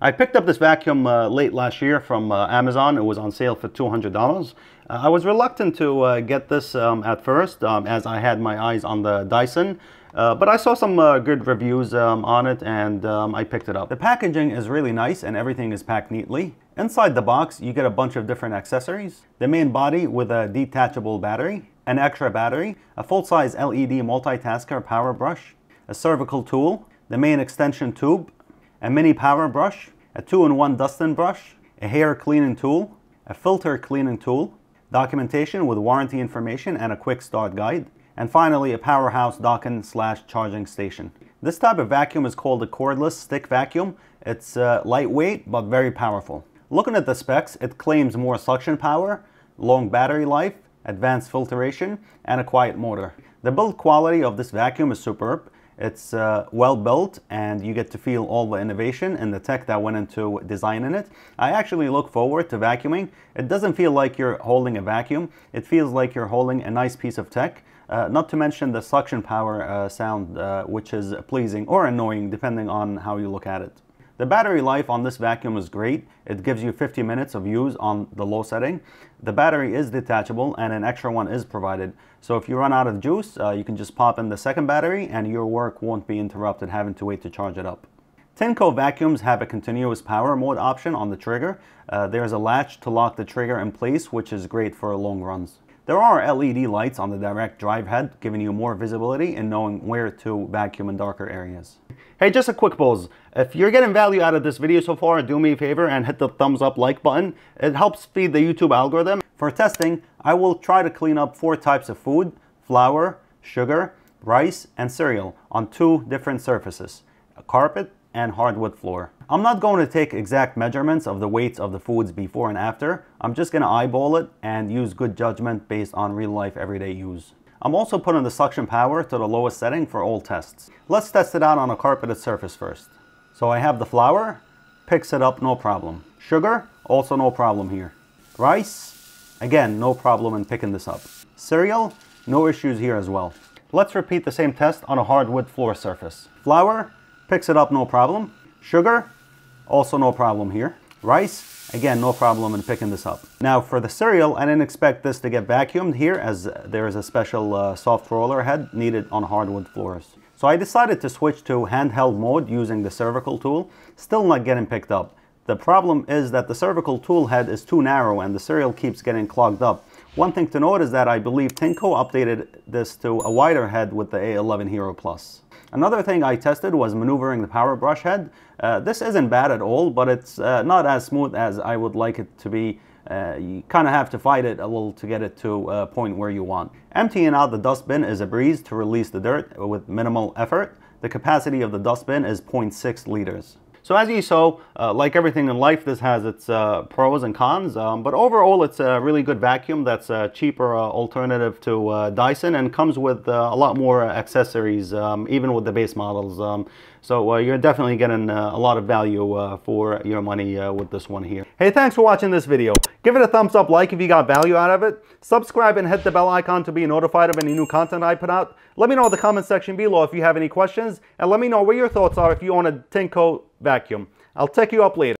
I picked up this vacuum uh, late last year from uh, Amazon. It was on sale for $200. Uh, I was reluctant to uh, get this um, at first um, as I had my eyes on the Dyson. Uh, but I saw some uh, good reviews um, on it and um, I picked it up. The packaging is really nice and everything is packed neatly. Inside the box, you get a bunch of different accessories. The main body with a detachable battery, an extra battery, a full-size LED multitasker power brush, a cervical tool, the main extension tube, a mini power brush, a 2-in-1 dusting brush, a hair cleaning tool, a filter cleaning tool, documentation with warranty information and a quick start guide, and finally a powerhouse docking slash charging station. This type of vacuum is called a cordless stick vacuum. It's uh, lightweight but very powerful. Looking at the specs, it claims more suction power, long battery life, advanced filtration, and a quiet motor. The build quality of this vacuum is superb. It's uh, well built and you get to feel all the innovation and the tech that went into designing it. I actually look forward to vacuuming. It doesn't feel like you're holding a vacuum. It feels like you're holding a nice piece of tech. Uh, not to mention the suction power uh, sound, uh, which is pleasing or annoying depending on how you look at it. The battery life on this vacuum is great. It gives you 50 minutes of use on the low setting. The battery is detachable and an extra one is provided. So if you run out of juice, uh, you can just pop in the second battery and your work won't be interrupted having to wait to charge it up. Tenco vacuums have a continuous power mode option on the trigger. Uh, there's a latch to lock the trigger in place, which is great for long runs. There are LED lights on the direct drive head, giving you more visibility and knowing where to vacuum in darker areas. Hey, just a quick pause. If you're getting value out of this video so far, do me a favor and hit the thumbs up like button. It helps feed the YouTube algorithm. For testing, I will try to clean up four types of food, flour, sugar, rice, and cereal on two different surfaces, a carpet and hardwood floor. I'm not going to take exact measurements of the weights of the foods before and after. I'm just going to eyeball it and use good judgment based on real life everyday use. I'm also putting the suction power to the lowest setting for all tests. Let's test it out on a carpeted surface first. So I have the flour, picks it up no problem. Sugar, also no problem here. Rice, again no problem in picking this up. Cereal, no issues here as well. Let's repeat the same test on a hardwood floor surface. Flour, picks it up no problem. Sugar, also no problem here. Rice, Again, no problem in picking this up. Now for the cereal, I didn't expect this to get vacuumed here as there is a special uh, soft roller head needed on hardwood floors. So I decided to switch to handheld mode using the cervical tool, still not getting picked up. The problem is that the cervical tool head is too narrow and the cereal keeps getting clogged up. One thing to note is that I believe Tinko updated this to a wider head with the A11 Hero Plus. Another thing I tested was maneuvering the power brush head. Uh, this isn't bad at all, but it's uh, not as smooth as I would like it to be. Uh, you kind of have to fight it a little to get it to a point where you want. Emptying out the dustbin is a breeze to release the dirt with minimal effort. The capacity of the dustbin is 0.6 liters. So as you saw, uh, like everything in life, this has its uh, pros and cons, um, but overall it's a really good vacuum that's a uh, cheaper uh, alternative to uh, Dyson and comes with uh, a lot more accessories, um, even with the base models. Um. so you're definitely getting a lot of value for your money with this one here. Hey, thanks for watching this video. Give it a thumbs up like if you got value out of it. Subscribe and hit the bell icon to be notified of any new content I put out. Let me know in the comment section below if you have any questions, and let me know what your thoughts are if you own a Tinko vacuum. I'll take you up later.